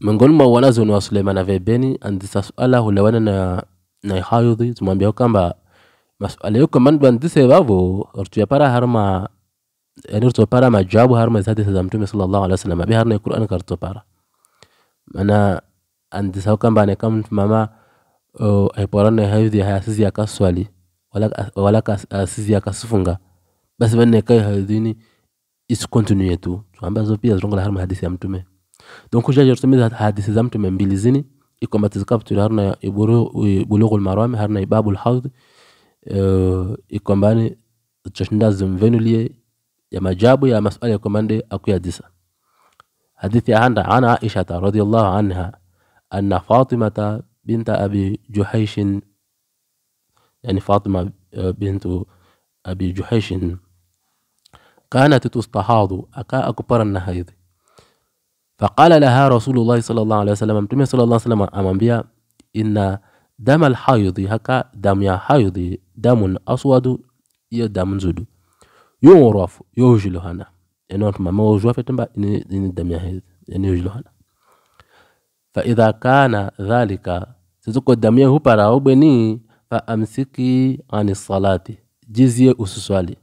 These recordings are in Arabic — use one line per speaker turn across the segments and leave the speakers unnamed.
من قول ما ولازون وسليمان في بيني عند سؤال له لو انا نايحاي ودي ثم بيو كان با مسؤول يوكم من بند سبب ورتو يبارا هرما يعني ان رتو بارا ما جاب هرما زاد سلام صلى الله عليه وسلم ابي هرنا القران كرتو بارا انا عند سو كان باني كم ماما اي بورن هي دي هي سيزيا كسوالي ولا ولا آه، سيزيا كسفونغا بس بني كاي هذيني اس كونتينيو تو ام بازو بيز رونغ هرما حديث يمتمه دونك جا يرتمد هاد سزمت من بيلزني يكون بتزكبت هرنا يبلغ المرام هرنا يباب الحوض يكون باني تشندا زمفينو ليه يا ما جابوا يا مسألة كمان دي أكو يدسا حديث عن عن عائشة رضي الله عنها أن فاطمة بنت أبي جحيش يعني فاطمة بنت أبي جحيش كانت تستحاض أكا أكبر النهاية فقال لها رسول الله صلى الله عليه وسلم متى صلى الله عليه وسلم أمامبيا إن دم الحيض هكا دم يا حيض دم أسود يا دم زود يعرف يوجل هنا يعني إنه ما هو جوا فتنبا إن إن دم يا حيض يعني يوجل هنا فإذا كان ذلك سيدك الدم يهو براو بني فأمسكي عن الصلاة جزية أسسوالي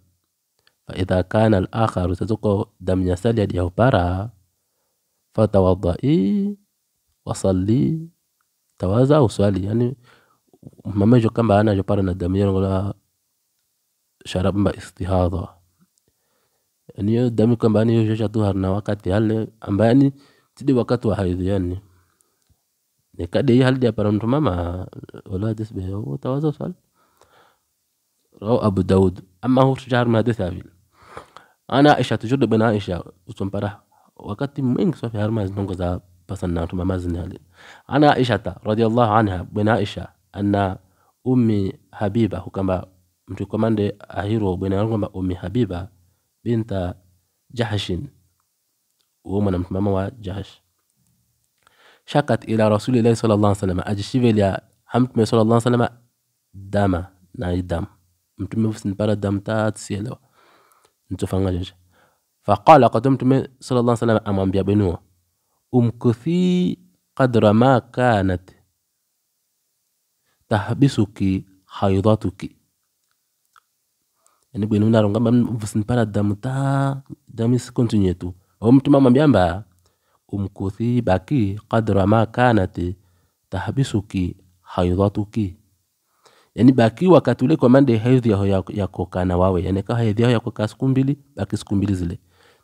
فإذا كان الآخر سيدك الدم يسالي يهو براو فتوضئي وصلي توازى وسالي يعني ما ما كان بقى انا جو بارنا دمير يعني ولا شرب ما استهاضة يعني دمي كان بقى نيو جوجا تظهرنا وقت هل ام بقى ني تدي وقت واحد يعني نكدي يعني هل دي بارن ما ما ولا دس به هو توازى وسال رو ابو داود اما هو شجار ما دثافيل انا عائشه تجرب بنا عائشه وتنبرح wakati mwingi swafi haruma zinongoza na tuma mazinali ana Aisha ta radiyallahu anha bwana aisha anna ummi habiba hukamba mtu komande ahiro bwana bwena kwamba ummi habiba binta jahshin uwo mwanamtu mama wa jahsh shakat ila rasulillahi sala llah salama ajishivelya hamtume sallallahu llah wasallam dama na dam mtume fusinipala dam tatsiyelewa ntsofanga jeje Faqala akatoa Mtume sallallahu alaihi wasallam, amwambia Benua, umkuthi qadra ma kanat tahbisuki haidatuki, yani Benua arongamba mvusinpala damu ta damu isikontinue tu ao Mtume amwambia mba umkuthi baki qadra ma kanat tahbisuki haidatuki yani baki wakati ule kwa mande hedhi yako yakokana wawe yani ka hedhi yako yakokaa siku mbili baki siku mbili zile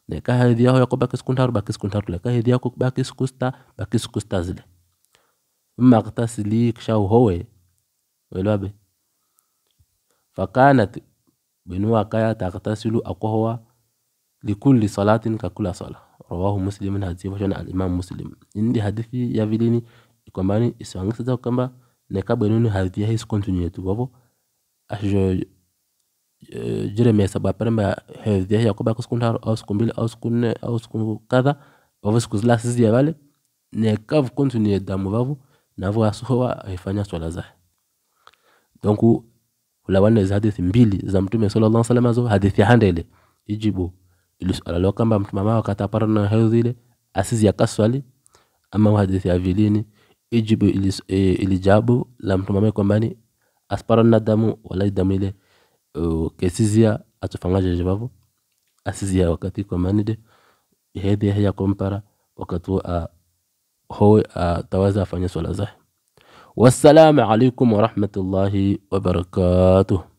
le ka hadiya ho yako bakis kuntar bakis kuntar le ka hadiya ko bakis kusta bakis kusta zile mma qtas li kshaw howe welabe fakanat بنوا كايا تغتسل أقوى لكل صلاة ككل صلاة رواه مسلم حديث وشان الإمام مسلم إن حديثي يا فيليني كمان إسوانغ سيدا كمبا نكا بنون حديث هيس كونتينيو تو بابو أشجو jiremeesa bwa paramba hevya yakoba ko siku ntaru au siku mbili au siku nne au siku kadha ovu siku zila sizya vale nekavu kontinue damu vavu navu asuhuwa aifanya swala zahe donku ulawana izi hadithi mbili za mtume sallallahu alaihi wasallam zo hadithi handele ijibu ili swala lo kamba mtu mama wakatapara na hedhi ile ya kaswali ama hadithi ya vilini ijibu eh, ilijabu ili la mtu mama kwamba ni asipara damu wala damu ile kesizia atufangaje babo asizia wakati kwa manide hedhi ya kompara wakati wa هو توازى فني صلاة والسلام عليكم ورحمة الله وبركاته